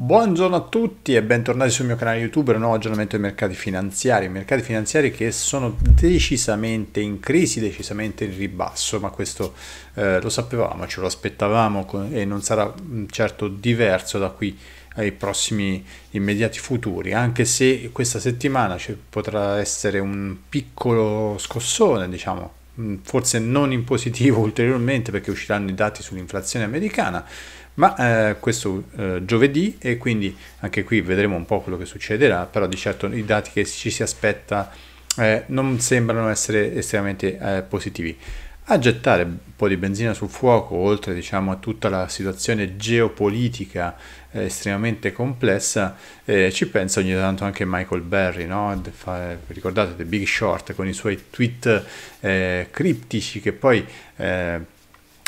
Buongiorno a tutti e bentornati sul mio canale YouTube per un nuovo aggiornamento dei mercati finanziari. I mercati finanziari che sono decisamente in crisi, decisamente in ribasso, ma questo eh, lo sapevamo, ce lo aspettavamo e non sarà mm, certo diverso da qui ai prossimi immediati futuri, anche se questa settimana ci potrà essere un piccolo scossone, diciamo, mm, forse non in positivo ulteriormente perché usciranno i dati sull'inflazione americana, ma eh, questo eh, giovedì e quindi anche qui vedremo un po' quello che succederà, però di certo i dati che ci si aspetta eh, non sembrano essere estremamente eh, positivi. A gettare un po' di benzina sul fuoco, oltre diciamo, a tutta la situazione geopolitica eh, estremamente complessa, eh, ci pensa ogni tanto anche Michael Berry, no? Fa, ricordate The Big Short con i suoi tweet criptici che poi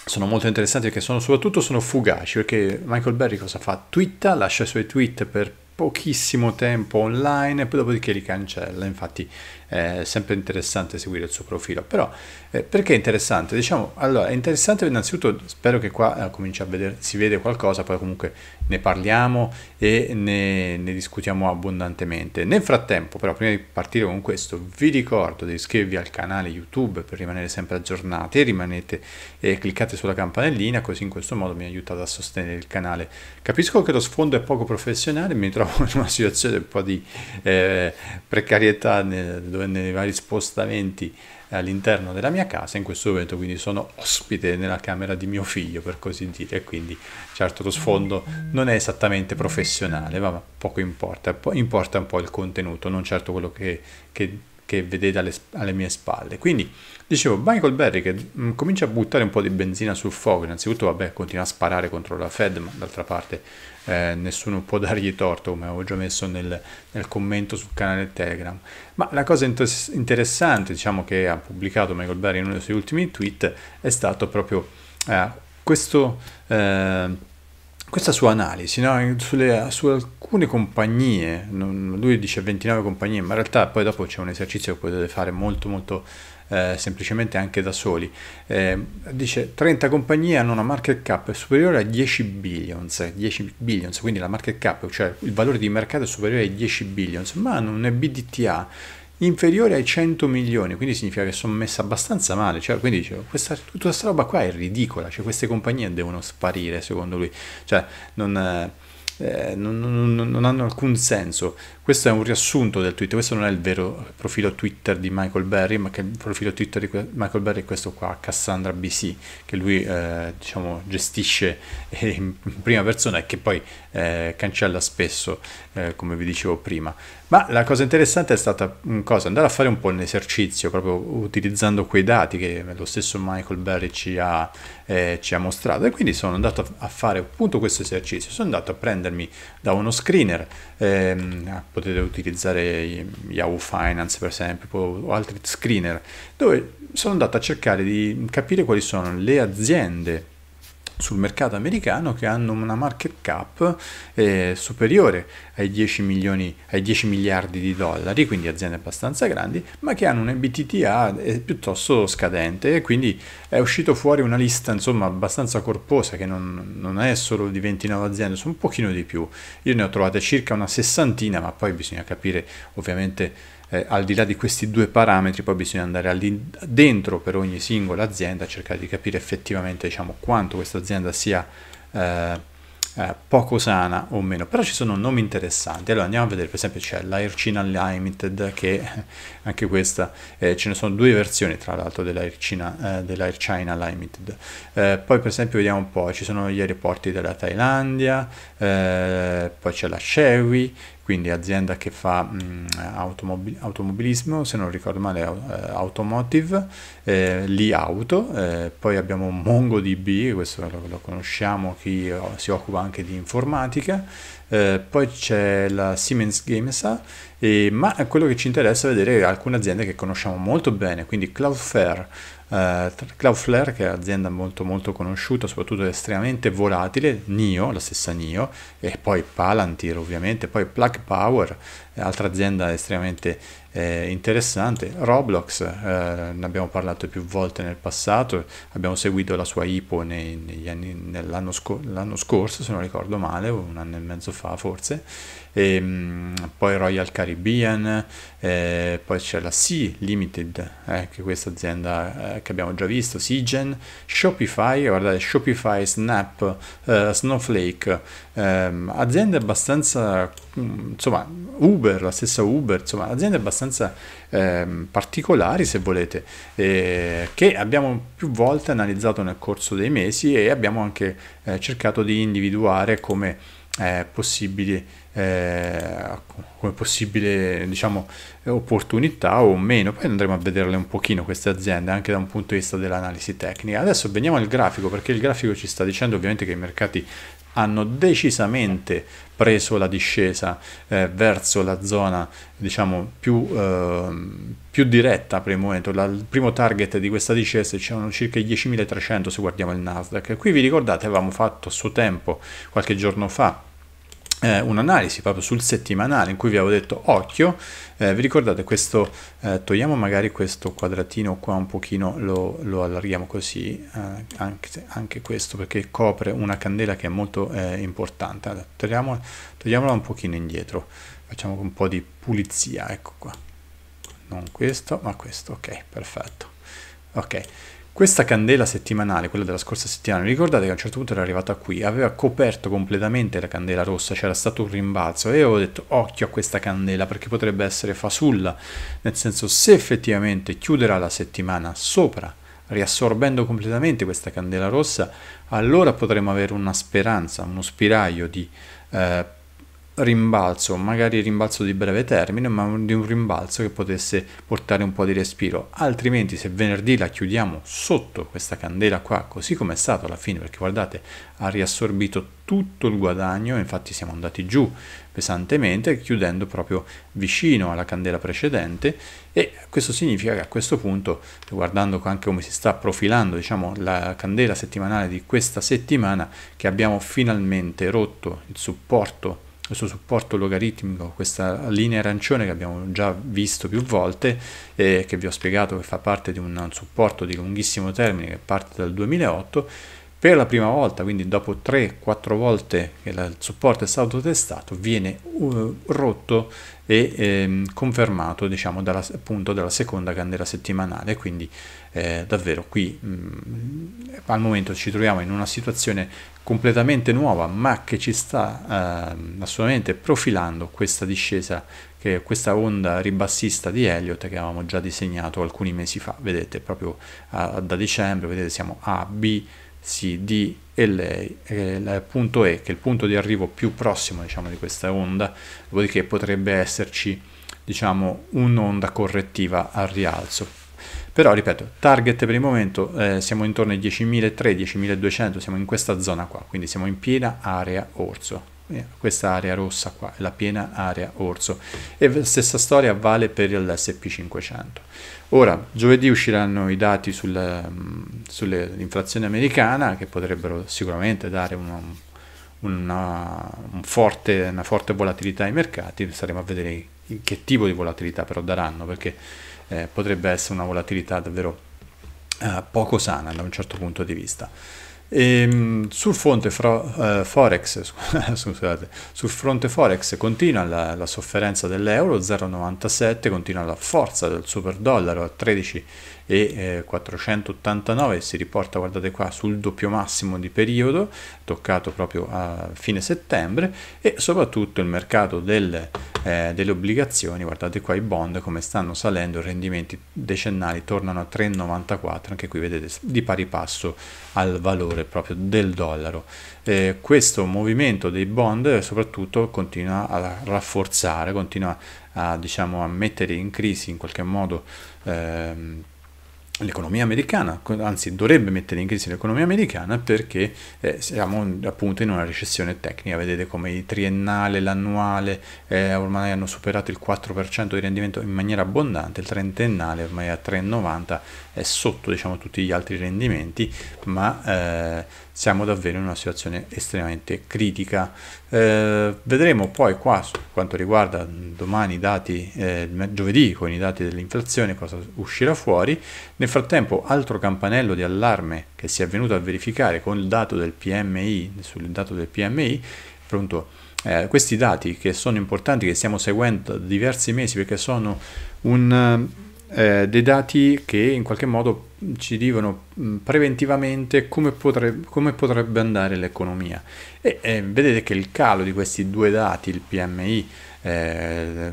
sono molto interessanti perché sono, soprattutto sono fugaci, perché Michael Berry cosa fa? Twitta, lascia i suoi tweet per pochissimo tempo online e poi dopodiché li cancella. Infatti è sempre interessante seguire il suo profilo. Però eh, perché è interessante? Diciamo, allora, è interessante innanzitutto, spero che qua eh, cominci a vedere, si vede qualcosa, poi comunque ne parliamo e ne, ne discutiamo abbondantemente. Nel frattempo, però, prima di partire con questo, vi ricordo di iscrivervi al canale YouTube per rimanere sempre aggiornati, rimanete e eh, cliccate sulla campanellina, così in questo modo mi aiutate a sostenere il canale. Capisco che lo sfondo è poco professionale, mi trovo in una situazione un po' di eh, precarietà nel nei vari spostamenti all'interno della mia casa, in questo momento quindi sono ospite nella camera di mio figlio per così dire, e quindi certo lo sfondo non è esattamente professionale, ma poco importa, importa un po' il contenuto, non certo quello che, che che vedete alle, alle mie spalle. Quindi dicevo, Michael Berry che mh, mm, comincia a buttare un po' di benzina sul fuoco, innanzitutto vabbè continua a sparare contro la Fed, ma d'altra parte eh, nessuno può dargli torto, come avevo già messo nel, nel commento sul canale Telegram. Ma la cosa inter- interessante, diciamo, che ha pubblicato Michael Berry in uno dei suoi ultimi tweet è stato proprio eh, questo... Eh, questa sua analisi no? Sulle, su alcune compagnie, non, lui dice 29 compagnie, ma in realtà poi dopo c'è un esercizio che potete fare molto molto eh, semplicemente anche da soli. Eh, dice 30 compagnie hanno una market cap superiore a 10 billions, 10 eh, billions, quindi la market cap, cioè il valore di mercato è superiore ai 10 billions, ma hanno un BDTA inferiore ai 100 milioni, quindi significa che sono messa abbastanza male, cioè, quindi dicevo, questa, tutta questa roba qua è ridicola, cioè queste compagnie devono sparire secondo lui, cioè non... Eh, eh non, non, non, hanno alcun senso. Questo è un riassunto del Twitter, questo non è il vero profilo Twitter di Michael Berry, ma che il profilo Twitter di Michael Berry è questo qua, Cassandra BC, che lui eh, diciamo, gestisce in prima persona e che poi eh, cancella spesso, eh, come vi dicevo prima. Ma la cosa interessante è stata mm, cosa, andare a fare un po' un esercizio, proprio utilizzando quei dati che lo stesso Michael Berry ci ha, eh, ci ha mostrato. E quindi sono andato a fare appunto questo esercizio. Sono andato a prendermi da uno screener, ehm, ah, potete utilizzare Yahoo Finance per esempio, o altri screener, dove sono andato a cercare di capire quali sono le aziende sul mercato americano che hanno una market cap eh, superiore ai 10, milioni, ai 10 miliardi di dollari, quindi aziende abbastanza grandi, ma che hanno un EBITDA eh, piuttosto scadente e quindi è uscito fuori una lista insomma abbastanza corposa che non, non è solo di 29 aziende, sono un pochino di più. Io ne ho trovate circa una sessantina, ma poi bisogna capire ovviamente eh, al di là di questi due parametri poi bisogna andare dentro per ogni singola azienda a cercare di capire effettivamente diciamo, quanto questa azienda sia eh, eh, poco sana o meno, però ci sono nomi interessanti. Allora andiamo a vedere, per esempio c'è l'Aircina Limited, che anche questa, eh, ce ne sono due versioni tra l'altro dell'Aircina, eh, dell'Air China Limited. Eh, poi per esempio vediamo un po', ci sono gli aeroporti della Thailandia, eh, poi c'è la Chewy, quindi azienda che fa mh, mm, automobil automobilismo, se non ricordo male, eh, automotive, eh, Li Auto, eh, poi abbiamo MongoDB, questo lo, lo conosciamo, chi eh, si occupa anche di informatica, eh, poi c'è la Siemens Gamesa, ma quello che ci interessa è vedere alcune aziende che conosciamo molto bene, quindi Cloudflare, eh, Cloudflare che è un'azienda molto molto conosciuta, soprattutto estremamente volatile, NIO, la stessa NIO, e poi Palantir ovviamente, poi Plug Power, altra azienda estremamente eh, interessante. Roblox, eh, ne abbiamo parlato più volte nel passato, abbiamo seguito la sua IPO nell'anno, sco- scorso, se non ricordo male, un anno e mezzo fa forse, e, ehm, mh, poi Royal Caribbean, eh, poi c'è la Sea Limited, eh, che è questa azienda eh, che abbiamo già visto, Sigen, Shopify, guardate, Shopify, Snap, eh, Snowflake, ehm, aziende abbastanza, mm, insomma, Uber, la stessa Uber, insomma, aziende abbastanza abbastanza eh, particolari se volete, eh, che abbiamo più volte analizzato nel corso dei mesi e abbiamo anche eh, cercato di individuare come eh, possibili eh, come possibile diciamo, eh, opportunità o meno. Poi andremo a vederle un pochino queste aziende anche da un punto di vista dell'analisi tecnica. Adesso veniamo al grafico perché il grafico ci sta dicendo ovviamente che i mercati hanno decisamente preso la discesa eh, verso la zona diciamo più, eh, più diretta per il momento, la, il primo target di questa discesa c'erano circa 10.300 se guardiamo il Nasdaq. Qui vi ricordate avevamo fatto a suo tempo qualche giorno fa eh, un'analisi proprio sul settimanale in cui vi avevo detto occhio, eh, vi ricordate questo, eh, togliamo magari questo quadratino qua un pochino, lo, lo allarghiamo così, eh, anche, anche, questo perché copre una candela che è molto eh, importante, allora, togliamola, togliamola un pochino indietro, facciamo un po' di pulizia, ecco qua, non questo ma questo, ok, perfetto, ok. Questa candela settimanale, quella della scorsa settimana, ricordate che a un certo punto era arrivata qui, aveva coperto completamente la candela rossa, c'era stato un rimbalzo e avevo detto occhio a questa candela perché potrebbe essere fasulla, nel senso se effettivamente chiuderà la settimana sopra, riassorbendo completamente questa candela rossa, allora potremo avere una speranza, uno spiraglio di eh, rimbalzo, magari rimbalzo di breve termine, ma di un rimbalzo che potesse portare un po' di respiro. Altrimenti se venerdì la chiudiamo sotto questa candela qua, così come è stato alla fine, perché guardate, ha riassorbito tutto il guadagno, infatti siamo andati giù pesantemente, chiudendo proprio vicino alla candela precedente e questo significa che a questo punto, guardando anche come si sta profilando diciamo, la candela settimanale di questa settimana, che abbiamo finalmente rotto il supporto questo supporto logaritmico, questa linea arancione che abbiamo già visto più volte e che vi ho spiegato che fa parte di un supporto di lunghissimo termine che parte dal 2008 per la prima volta, quindi dopo 3-4 volte che il supporto è stato testato, viene uh, rotto e ehm, confermato diciamo, dalla, appunto, dalla seconda candela settimanale. Quindi eh, davvero qui mh, mm, al momento ci troviamo in una situazione completamente nuova, ma che ci sta eh, assolutamente profilando questa discesa, che, questa onda ribassista di Elliott che avevamo già disegnato alcuni mesi fa. Vedete proprio eh, da dicembre, vedete siamo A, B sì, D e lei, eh, il punto E, che è il punto di arrivo più prossimo diciamo, di questa onda, dopodiché potrebbe esserci diciamo, un'onda correttiva al rialzo. Però, ripeto, target per il momento eh, siamo intorno ai 10.300-10.200, siamo in questa zona qua, quindi siamo in piena area orso questa area rossa qua è la piena area orso e stessa storia vale per l'SP500 ora giovedì usciranno i dati mm, sull'inflazione americana che potrebbero sicuramente dare una, una, un forte, una forte volatilità ai mercati saremo a vedere che tipo di volatilità però daranno perché eh, potrebbe essere una volatilità davvero eh, poco sana da un certo punto di vista e, ehm, sul, fronte fra, eh, forex, scusate, sul fronte forex continua la, la sofferenza dell'euro 0,97, continua la forza del super dollaro a 13 e 489 eh, si riporta guardate qua sul doppio massimo di periodo toccato proprio a fine settembre e soprattutto il mercato del, eh, delle obbligazioni guardate qua i bond come stanno salendo i rendimenti decennali tornano a 3,94 anche qui vedete di pari passo al valore proprio del dollaro eh, questo movimento dei bond soprattutto continua a rafforzare continua a diciamo a mettere in crisi in qualche modo ehm, l'economia americana, anzi dovrebbe mettere in crisi l'economia americana perché eh, siamo appunto in una recessione tecnica, vedete come il triennale, l'annuale eh, ormai hanno superato il 4% di rendimento in maniera abbondante, il trentennale ormai è a 3,90 è sotto diciamo, tutti gli altri rendimenti, ma eh, siamo davvero in una situazione estremamente critica. Eh, vedremo poi qua su quanto riguarda domani i dati, eh, giovedì con i dati dell'inflazione, cosa uscirà fuori. Nel frattempo altro campanello di allarme che si è venuto a verificare con il dato del PMI, sul dato del PMI, pronto? Eh, questi dati che sono importanti, che stiamo seguendo da diversi mesi perché sono un eh, dei dati che in qualche modo ci dicono mm, preventivamente come, potrebbe, come potrebbe andare l'economia. E eh, vedete che il calo di questi due dati, il PMI, eh,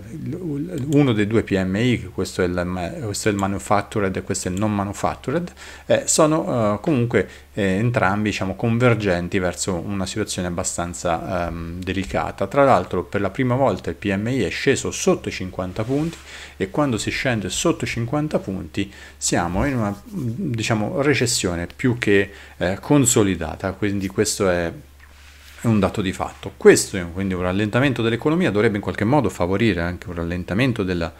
uno dei due PMI, questo è il, questo è il manufactured e questo è il non manufactured, eh, sono eh, comunque eh, entrambi diciamo, convergenti verso una situazione abbastanza ehm, delicata. Tra l'altro per la prima volta il PMI è sceso sotto i 50 punti e quando si scende sotto i 50 punti siamo in una diciamo, recessione più che eh, consolidata, quindi questo è è un dato di fatto. Questo, quindi un rallentamento dell'economia, dovrebbe in qualche modo favorire anche un rallentamento della,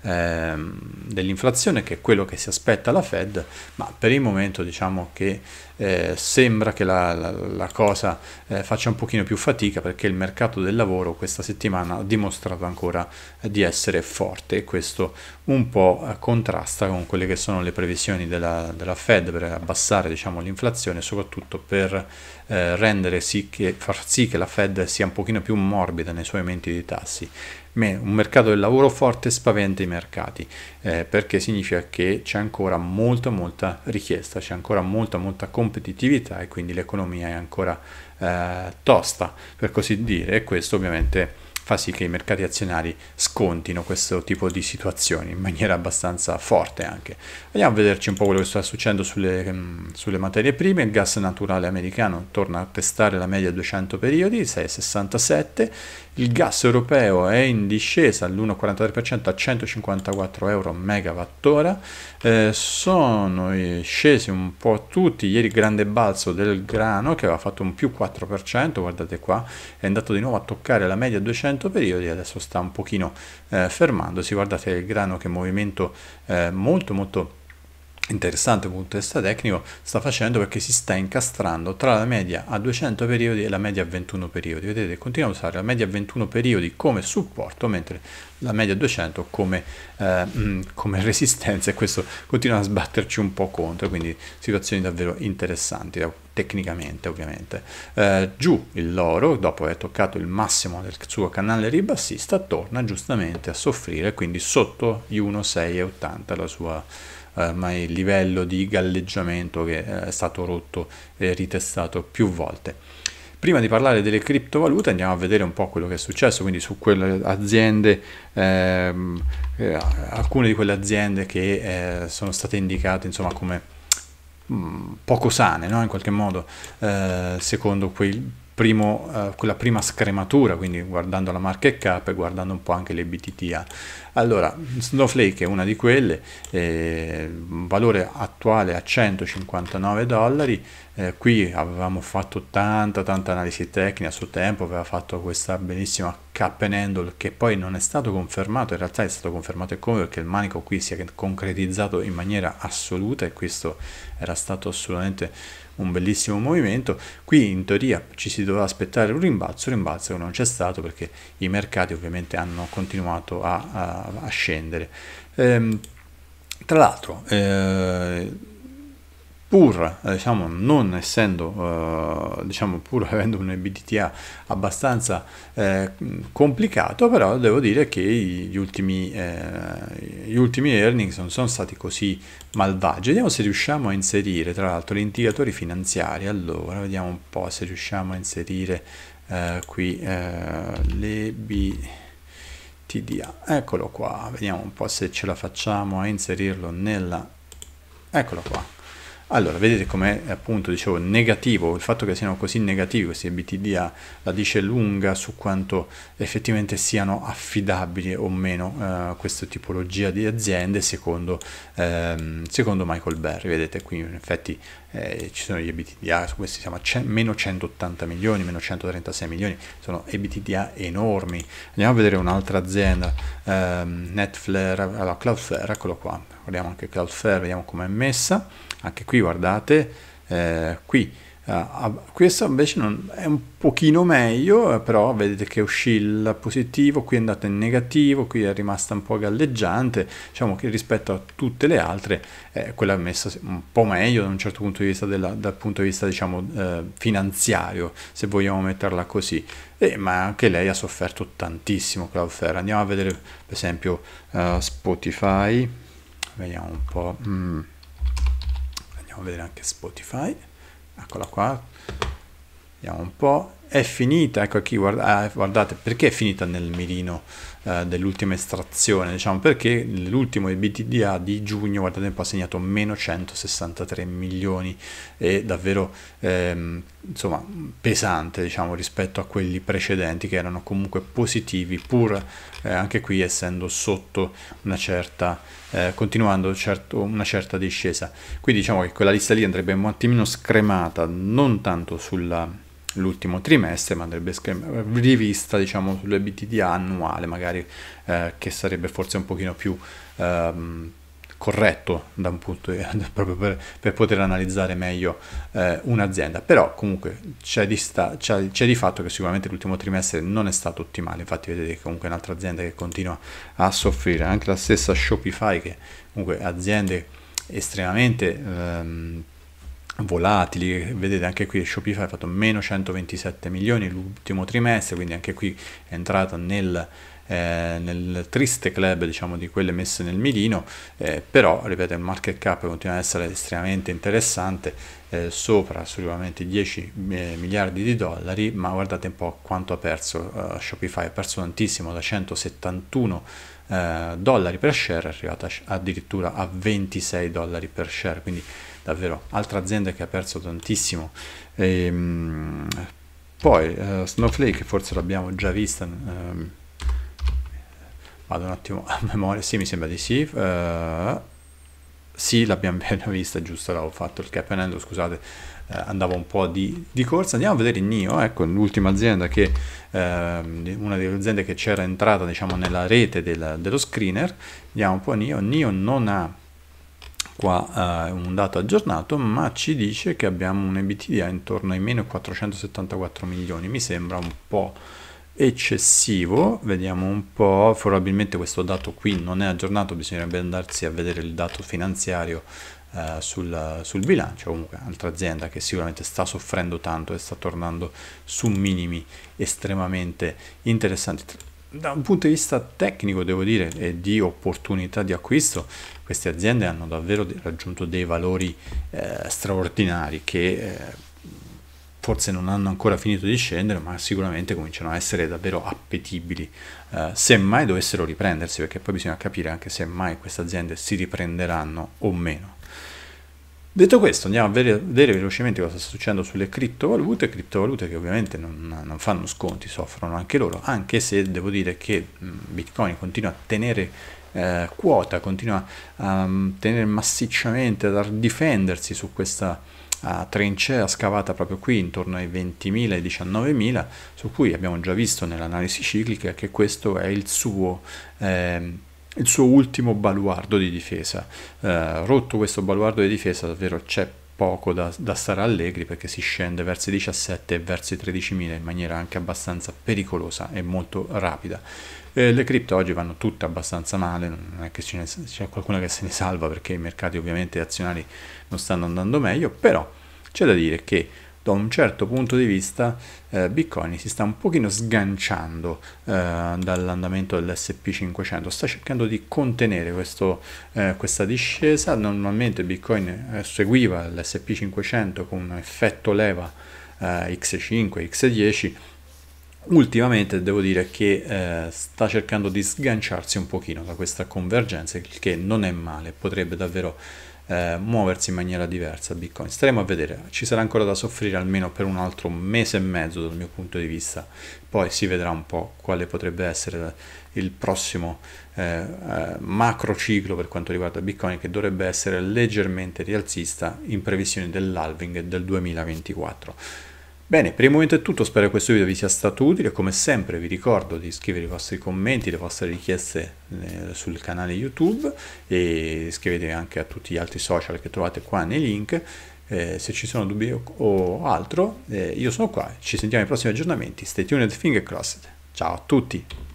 ehm, dell'inflazione, che è quello che si aspetta la Fed, ma per il momento diciamo che eh, sembra che la, la, la cosa eh, faccia un pochino più fatica perché il mercato del lavoro questa settimana ha dimostrato ancora eh, di essere forte e questo un po' eh, contrasta con quelle che sono le previsioni della, della Fed per abbassare diciamo, l'inflazione e soprattutto per eh, rendere sì che, far sì che la Fed sia un pochino più morbida nei suoi aumenti di tassi un mercato del lavoro forte spaventa i mercati eh, perché significa che c'è ancora molta molta richiesta, c'è ancora molta molta competenza competitività e quindi l'economia è ancora eh, tosta, per così dire, e questo ovviamente fa sì che i mercati azionari scontino questo tipo di situazioni in maniera abbastanza forte anche. Andiamo a vederci un po' quello che sta succedendo sulle, mm, sulle materie prime, il gas naturale americano torna a testare la media 200 periodi, 6,67, il gas europeo è in discesa all'1,43% a 154 euro megawattora, eh, sono scesi un po' tutti, ieri grande balzo del grano che aveva fatto un più 4%, guardate qua, è andato di nuovo a toccare la media 200 100 periodi, adesso sta un pochino eh, fermandosi, guardate il grano che è in movimento eh, molto molto interessante dal punto di vista tecnico sta facendo perché si sta incastrando tra la media a 200 periodi e la media a 21 periodi vedete continua a usare la media a 21 periodi come supporto mentre la media a 200 come, eh, mm, come resistenza e questo continua a sbatterci un po' contro quindi situazioni davvero interessanti tecnicamente ovviamente eh, giù l'oro dopo aver toccato il massimo del suo canale ribassista torna giustamente a soffrire quindi sotto gli 1,680 la sua eh, ma il livello di galleggiamento che eh, è stato rotto e ritestato più volte. Prima di parlare delle criptovalute andiamo a vedere un po' quello che è successo, quindi su quelle aziende, ehm, eh, alcune di quelle aziende che eh, sono state indicate insomma come mh, mm, poco sane, no? in qualche modo, eh, secondo quei primo, eh, quella prima scrematura, quindi guardando la market cap e guardando un po' anche le BTTA. Allora, Snowflake è una di quelle, eh, valore attuale a 159 dollari, eh, qui avevamo fatto tanta tanta analisi tecnica a tempo, aveva fatto questa bellissima cap and handle che poi non è stato confermato, in realtà è stato confermato e come perché il manico qui si è concretizzato in maniera assoluta e questo era stato assolutamente un bellissimo movimento. Qui in teoria ci si doveva aspettare un rimbalzo, rimbalzo non c'è stato perché i mercati ovviamente hanno continuato a, a, a scendere. Ehm, tra l'altro, eh, pur eh, diciamo, non essendo, eh, diciamo, pur avendo un EBITDA abbastanza eh, complicato, però devo dire che gli ultimi, eh, gli ultimi earnings non sono stati così malvagi. Vediamo se riusciamo a inserire, tra l'altro, gli indicatori finanziari. Allora, vediamo un po' se riusciamo a inserire eh, qui eh, l'EBITDA. Eccolo qua, vediamo un po' se ce la facciamo a inserirlo nella... Eccolo qua. Allora, vedete come appunto, dicevo, negativo, il fatto che siano così negativi questi EBITDA la dice lunga su quanto effettivamente siano affidabili o meno eh, questa tipologia di aziende secondo, ehm, secondo Michael Berry, vedete qui in effetti eh, ci sono gli EBITDA, su questi siamo a meno 180 milioni, meno 136 milioni, sono EBITDA enormi. Andiamo a vedere un'altra azienda, ehm, Netflare, allora, Cloudflare, eccolo qua, guardiamo anche Cloudflare, vediamo com'è messa, anche qui guardate, eh, qui Uh, questo invece non, è un pochino meglio, eh, però vedete che oscilla positivo, qui è andata in negativo, qui è rimasta un po' galleggiante, diciamo che rispetto a tutte le altre eh, quella è messa un po' meglio da un certo punto di vista, della, dal punto di vista diciamo, eh, finanziario, se vogliamo metterla così. Eh, ma anche lei ha sofferto tantissimo Cloudflare. Andiamo a vedere per esempio uh, Spotify vediamo un po' mm. andiamo a vedere anche Spotify eccola qua vediamo un po' è finita ecco qui guarda, ah, guardate perché è finita nel mirino eh, dell'ultima estrazione, diciamo, perché l'ultimo EBITDA di giugno, guardate un ha segnato meno 163 milioni, e davvero ehm, insomma, pesante diciamo, rispetto a quelli precedenti che erano comunque positivi, pur eh, anche qui essendo sotto una certa, eh, continuando certo, una certa discesa. Quindi diciamo che quella lista lì andrebbe un attimino scremata, non tanto sulla l'ultimo trimestre, ma andrebbe rivista diciamo sull'EBTDA annuale, magari eh, che sarebbe forse un pochino più ehm, corretto da un punto di, proprio per, per, poter analizzare meglio eh, un'azienda. Però comunque c'è di, sta, c'è, c'è di, fatto che sicuramente l'ultimo trimestre non è stato ottimale, infatti vedete che comunque è un'altra azienda che continua a soffrire, anche la stessa Shopify che comunque aziende estremamente ehm, volatili, vedete anche qui Shopify ha fatto meno 127 milioni l'ultimo trimestre, quindi anche qui è entrata nel, eh, nel triste club diciamo di quelle messe nel mirino, eh, però ripeto il market cap continua ad essere estremamente interessante, eh, sopra sicuramente 10 eh, miliardi di dollari, ma guardate un po' quanto ha perso eh, Shopify, ha perso tantissimo da 171 eh, dollari per share, è arrivata addirittura a 26 dollari per share, quindi davvero altra azienda che ha perso tantissimo. E, ehm, poi uh, Snowflake forse l'abbiamo già vista. Um, vado un attimo a memoria, sì mi sembra di sì. Uh, sì, l'abbiamo appena vista, giusto, l'avevo fatto il cap scusate, eh, andavo un po' di, di, corsa. Andiamo a vedere il NIO, ecco, l'ultima azienda che, eh, una delle aziende che c'era entrata, diciamo, nella rete del, dello screener. Vediamo un po' NIO. NIO non ha qua eh, un dato aggiornato, ma ci dice che abbiamo un EBITDA intorno ai meno 474 milioni, mi sembra un po' eccessivo, vediamo un po', probabilmente questo dato qui non è aggiornato, bisognerebbe andarsi a vedere il dato finanziario eh, sul, sul, bilancio, comunque un'altra azienda che sicuramente sta soffrendo tanto e sta tornando su minimi estremamente interessanti da un punto di vista tecnico, devo dire, e di opportunità di acquisto, queste aziende hanno davvero raggiunto dei valori eh, straordinari che eh, forse non hanno ancora finito di scendere, ma sicuramente cominciano a essere davvero appetibili. Eh, se dovessero riprendersi, perché poi bisogna capire anche se mai queste aziende si riprenderanno o meno. Detto questo, andiamo a vedere velocemente cosa sta succedendo sulle criptovalute, criptovalute che ovviamente non, non, fanno sconti, soffrono anche loro, anche se devo dire che Bitcoin continua a tenere eh, quota, continua a um, tenere massicciamente, a difendersi su questa uh, trincea scavata proprio qui intorno ai 20.000 e 19.000, su cui abbiamo già visto nell'analisi ciclica che questo è il suo... Eh, il suo ultimo baluardo di difesa. Eh, rotto questo baluardo di difesa, davvero c'è poco da, da, stare allegri perché si scende verso i 17 e verso i 13.000 in maniera anche abbastanza pericolosa e molto rapida. Eh, le cripto oggi vanno tutte abbastanza male, non è che ne, c'è qualcuna che se ne salva perché i mercati ovviamente azionari non stanno andando meglio, però c'è da dire che da un certo punto di vista eh, Bitcoin si sta un pochino sganciando eh, dall'andamento dell'SP500, sta cercando di contenere questo, eh, questa discesa, normalmente Bitcoin eh, seguiva l'SP500 con un effetto leva X5, eh, X10, ultimamente devo dire che eh, sta cercando di sganciarsi un pochino da questa convergenza, il che non è male, potrebbe davvero eh, muoversi in maniera diversa Bitcoin. Staremo a vedere, ci sarà ancora da soffrire almeno per un altro mese e mezzo dal mio punto di vista, poi si vedrà un po' quale potrebbe essere il prossimo eh, eh macro ciclo per quanto riguarda Bitcoin che dovrebbe essere leggermente rialzista in previsione dell'halving del 2024. Bene, per il momento è tutto, spero che questo video vi sia stato utile, come sempre vi ricordo di scrivere i vostri commenti, le vostre richieste eh, sul canale YouTube e iscrivetevi anche a tutti gli altri social che trovate qua nei link, eh, se ci sono dubbi o, altro, eh, io sono qua, ci sentiamo ai prossimi aggiornamenti, stay tuned, finger crossed, ciao a tutti!